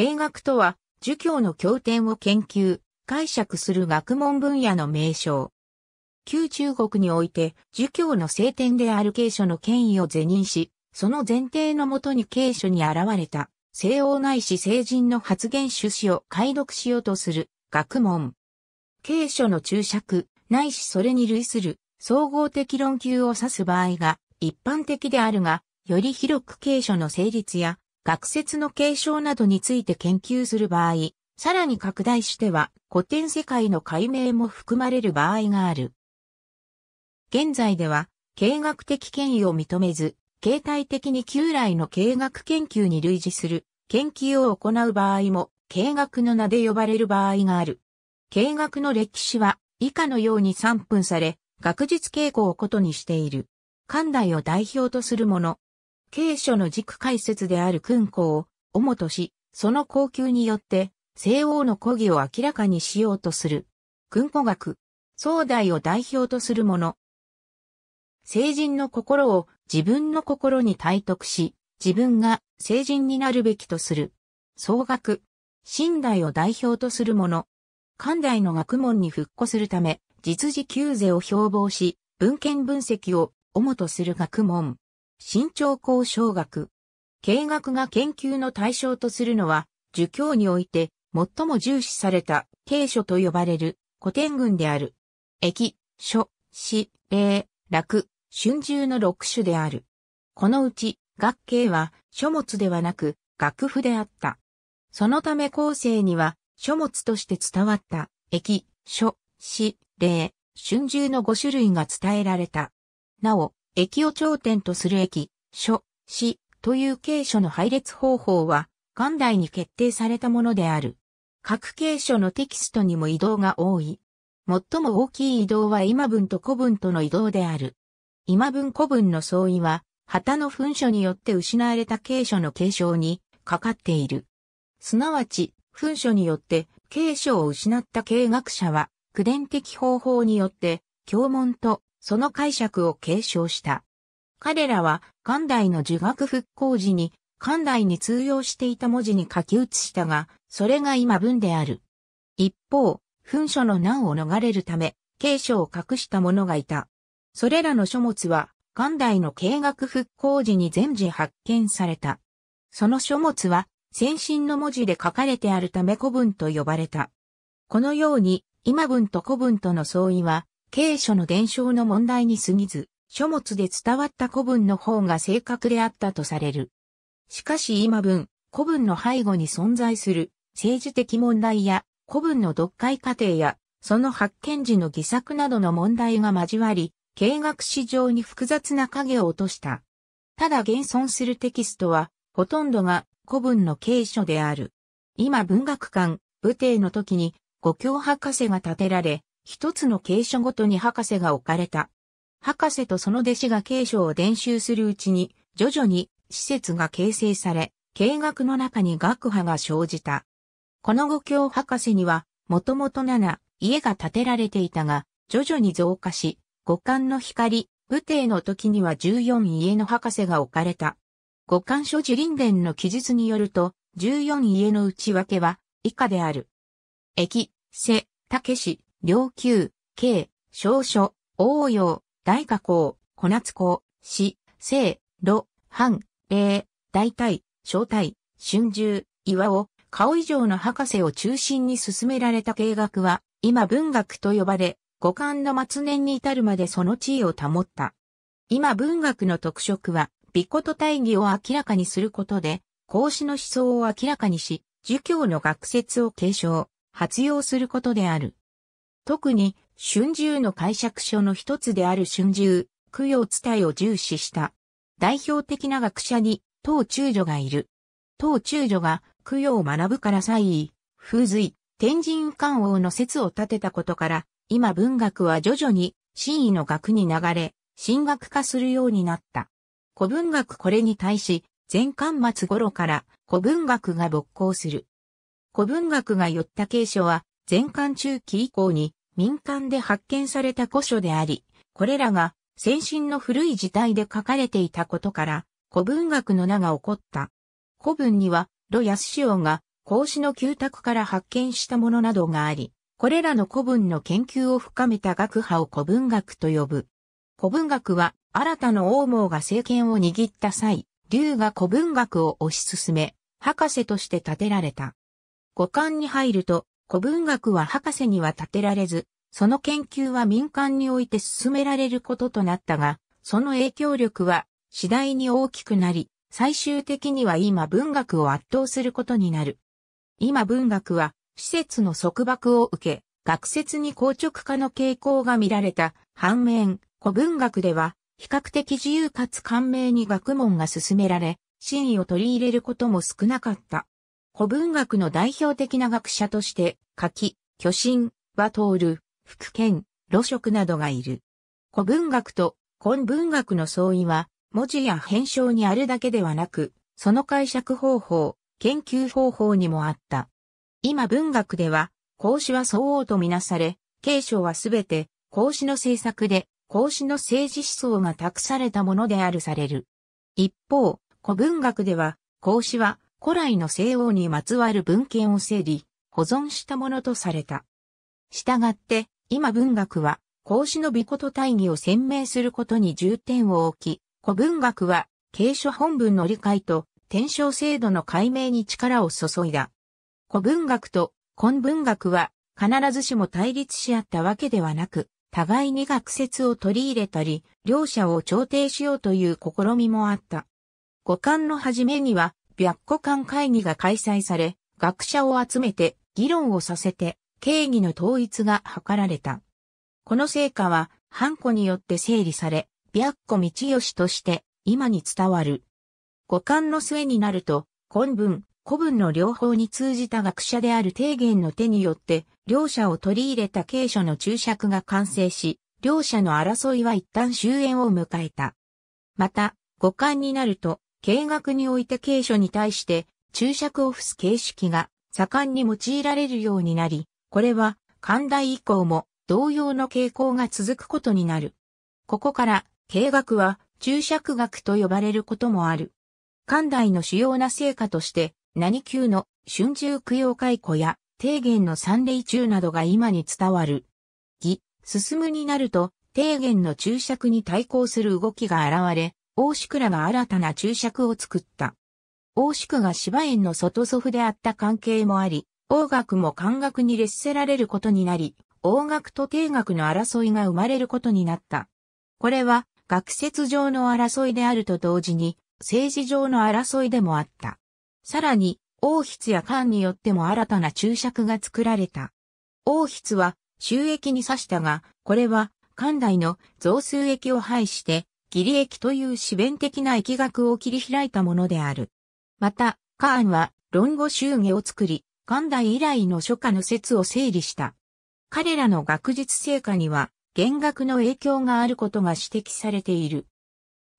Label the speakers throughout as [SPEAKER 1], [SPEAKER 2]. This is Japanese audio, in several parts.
[SPEAKER 1] 経学とは、儒教の経典を研究、解釈する学問分野の名称。旧中国において、儒教の聖典である経書の権威を是認し、その前提のもとに経書に現れた、西欧ないし聖人の発言趣旨を解読しようとする、学問。経書の注釈、ないしそれに類する、総合的論求を指す場合が、一般的であるが、より広く経書の成立や学説の継承などについて研究する場合、さらに拡大しては古典世界の解明も含まれる場合がある。現在では、経学的権威を認めず、形態的に旧来の経学研究に類似する研究を行う場合も、経学の名で呼ばれる場合がある。経学の歴史は以下のように散分され、学術傾向をことにしている。関代を代表とするもの、軽書の軸解説である君公を、主とし、その高級によって、西欧の古義を明らかにしようとする。君古学、壮大を代表とするもの。成人の心を自分の心に体得し、自分が成人になるべきとする。総学、信代を代表とするもの。寛大の学問に復古するため、実時旧世を標榜し、文献分析を主とする学問。新調校小学。経学が研究の対象とするのは、儒教において最も重視された経書と呼ばれる古典群である。駅、書、詩、礼、楽、春秋の6種である。このうち、学系は書物ではなく楽譜であった。そのため後世には書物として伝わった駅、書、詩、礼、春秋の5種類が伝えられた。なお、駅を頂点とする駅、所、市という警所の配列方法は、元来に決定されたものである。各警所のテキストにも移動が多い。最も大きい移動は今文と古文との移動である。今文古文の相違は、旗の噴書によって失われた経書の継承にかかっている。すなわち、噴書によって経書を失った経学者は、苦伝的方法によって、教文とその解釈を継承した。彼らは、寛代の儒学復興時に、寛代に通用していた文字に書き写したが、それが今文である。一方、文書の難を逃れるため、継承を隠した者がいた。それらの書物は、元代の経学復興時に全時発見された。その書物は、先進の文字で書かれてあるため古文と呼ばれた。このように、今文と古文との相違は、経書の伝承の問題に過ぎず、書物で伝わった古文の方が正確であったとされる。しかし今文、古文の背後に存在する政治的問題や古文の読解過程やその発見時の偽作などの問題が交わり、経学史上に複雑な影を落とした。ただ現存するテキストは、ほとんどが古文の経書である。今文学館、武帝の時に、五教博士が建てられ、一つの継承ごとに博士が置かれた。博士とその弟子が継承を伝習するうちに、徐々に施設が形成され、経学の中に学派が生じた。この五教博士には、もともと七、家が建てられていたが、徐々に増加し、五冠の光、武帝の時には十四家の博士が置かれた。五冠所持林伝の記述によると、十四家の内訳は、以下である。駅、瀬、武領宮、慶、少書、応用、大加工、小夏工、四、聖、露、藩、礼、大体、小体、春秋、岩尾、顔以上の博士を中心に進められた計画は、今文学と呼ばれ、五感の末年に至るまでその地位を保った。今文学の特色は、美琴と大義を明らかにすることで、孔子の思想を明らかにし、儒教の学説を継承、発揚することである。特に春秋の解釈書の一つである春秋、供養伝えを重視した。代表的な学者に、当中女がいる。当中女が供養を学ぶから才意、風水、天神観王の説を立てたことから、今文学は徐々に真意の学に流れ、神学化するようになった。古文学これに対し、前巻末頃から古文学が勃興する。古文学が寄った継承は、前巻中期以降に民間で発見された古書であり、これらが先進の古い時代で書かれていたことから、古文学の名が起こった。古文には、土安潮が、孔子の旧宅から発見したものなどがあり、これらの古文の研究を深めた学派を古文学と呼ぶ。古文学は、新たな王毛が政権を握った際、龍が古文学を推し進め、博士として建てられた。五感に入ると、古文学は博士には立てられず、その研究は民間において進められることとなったが、その影響力は次第に大きくなり、最終的には今文学を圧倒することになる。今文学は、施設の束縛を受け、学説に硬直化の傾向が見られた。反面、古文学では、比較的自由かつ感銘に学問が進められ、真意を取り入れることも少なかった。古文学の代表的な学者として、柿、巨神、和徹、福建、露食などがいる。古文学と根文学の相違は、文字や編章にあるだけではなく、その解釈方法、研究方法にもあった。今文学では、孔子は相応とみなされ、継承はすべて、孔子の政策で、孔子の政治思想が託されたものであるされる。一方、古文学では、孔子は、古来の西欧にまつわる文献を整理、保存したものとされた。したがって、今文学は、孔子の美こと大義を鮮明することに重点を置き、古文学は、継書本文の理解と、転生制度の解明に力を注いだ。古文学と根文学は、必ずしも対立し合ったわけではなく、互いに学説を取り入れたり、両者を調停しようという試みもあった。五感の始めには、白虎間会議が開催され、学者を集めて議論をさせて、経義の統一が図られた。この成果は、ハンコによって整理され、白虎道義として今に伝わる。五感の末になると、根文、古文の両方に通じた学者である提言の手によって、両者を取り入れた経書の注釈が完成し、両者の争いは一旦終焉を迎えた。また、五感になると、計画において継所に対して注釈を付す形式が盛んに用いられるようになり、これは寛大以降も同様の傾向が続くことになる。ここから、計学は注釈学と呼ばれることもある。寛大の主要な成果として、何級の春秋供養解雇や定言の三例中などが今に伝わる。義、進むになると、定言の注釈に対抗する動きが現れ、大宿らが新たな注釈を作った。大宿が芝園の外祖父であった関係もあり、王学も漢学に列せられることになり、王学と定学の争いが生まれることになった。これは、学説上の争いであると同時に、政治上の争いでもあった。さらに、王室や艦によっても新たな注釈が作られた。王室は、収益に差したが、これは、漢代の増数益を排して、義理駅という四弁的な疫学を切り開いたものである。また、カーンは論語集義を作り、元代以来の書家の説を整理した。彼らの学術成果には、弦学の影響があることが指摘されている。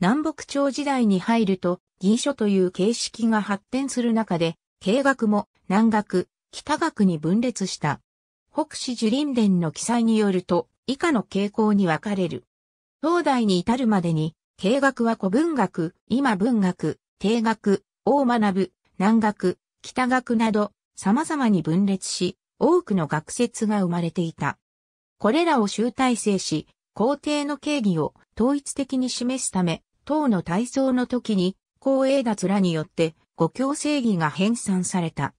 [SPEAKER 1] 南北朝時代に入ると、銀書という形式が発展する中で、経学も南学、北学に分裂した。北市樹林伝の記載によると、以下の傾向に分かれる。東大に至るまでに、経学は古文学、今文学、定学、大学ぶ、南学、北学など、様々に分裂し、多くの学説が生まれていた。これらを集大成し、皇帝の敬義を統一的に示すため、党の体操の時に、公栄脱らによって、五教正義が編纂された。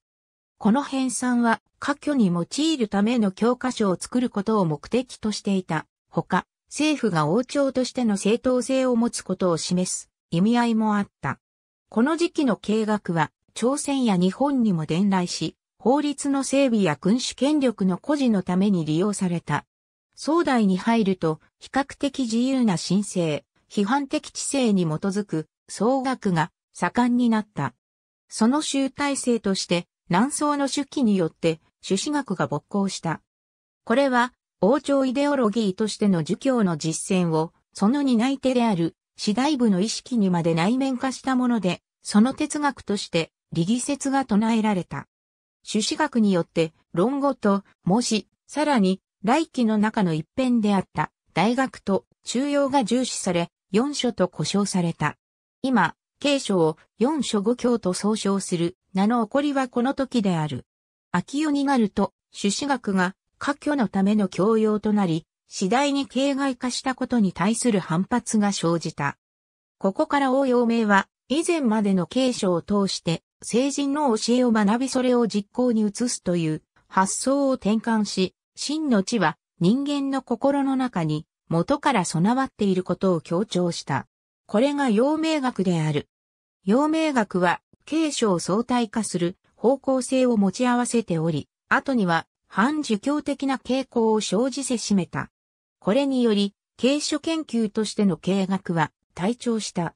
[SPEAKER 1] この編纂は、科挙に用いるための教科書を作ることを目的としていた。ほか、政府が王朝としての正当性を持つことを示す意味合いもあった。この時期の計画は朝鮮や日本にも伝来し、法律の整備や君主権力の孤児のために利用された。壮代に入ると、比較的自由な申請、批判的知性に基づく総額が盛んになった。その集大成として、南宋の主記によって朱子学が勃興した。これは王朝イデオロギーとしての儒教の実践を、その担い手である、次第部の意識にまで内面化したもので、その哲学として、理義説が唱えられた。朱子学によって、論語と、もし、さらに、来期の中の一辺であった、大学と、中庸が重視され、四書と呼称された。今、慶書を四書五教と総称する名の起こりはこの時である。秋夜になると、朱子学が科挙のための教養となり、次第に形骸化したことに対する反発が生じた。ここから応用名は、以前までの継承を通して、成人の教えを学びそれを実行に移すという発想を転換し、真の地は人間の心の中に元から備わっていることを強調した。これが陽明学である。陽明学は、継承を相対化する方向性を持ち合わせており、後には反儒教的な傾向を生じせしめた。これにより、軽書研究としての経学は退潮した。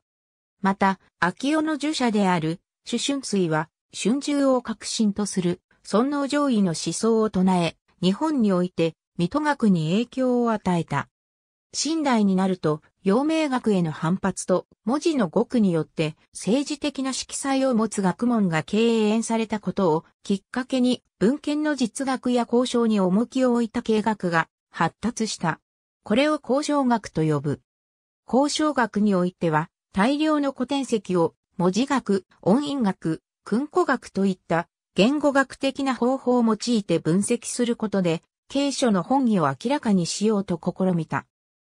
[SPEAKER 1] また、秋代の儒者である、朱春水は、春秋を革新とする、尊皇上位の思想を唱え、日本において、水戸学に影響を与えた。近代になると、陽明学への反発と文字の語句によって政治的な色彩を持つ学問が敬遠されたことをきっかけに文献の実学や交渉に重きを置いた経学が発達した。これを交渉学と呼ぶ。交渉学においては大量の古典籍を文字学、音韻学、訓古学といった言語学的な方法を用いて分析することで、経書の本義を明らかにしようと試みた。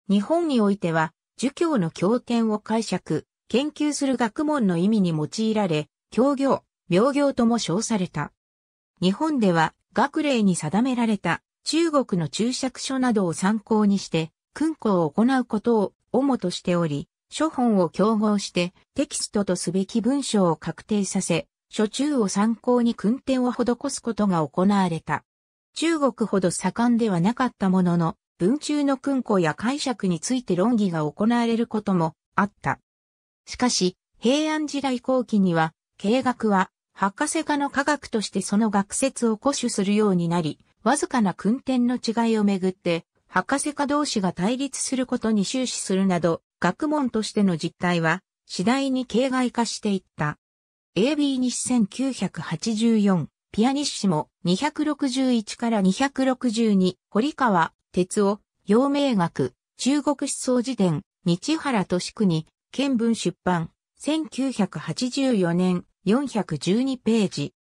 [SPEAKER 1] 日本においては、儒教の経典を解釈、研究する学問の意味に用いられ、教業、病業とも称された。日本では、学例に定められた中国の注釈書などを参考にして、訓诂を行うことを主としており、書本を競合してテキストとすべき文章を確定させ、書中を参考に訓典を施すことが行われた。中国ほど盛んではなかったものの、文中の訓诂や解釈について論議が行われることもあった。しかし、平安時代後期には、経学は、博士科の科学としてその学説を固守するようになり、わずかな訓典の違いをめぐって、博士科同士が対立することに終始するなど、学問としての実態は、次第に形骸化していった。AB 日1984、ピアニッシモ261から262、堀川、鉄を、陽明学、中国思想辞典、日原敏国、見文出版、1984年、412ページ。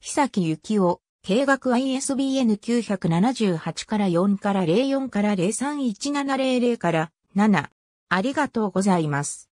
[SPEAKER 1] 久木幸夫、計画 ISBN 978から4から04から031700から7。ありがとうございます。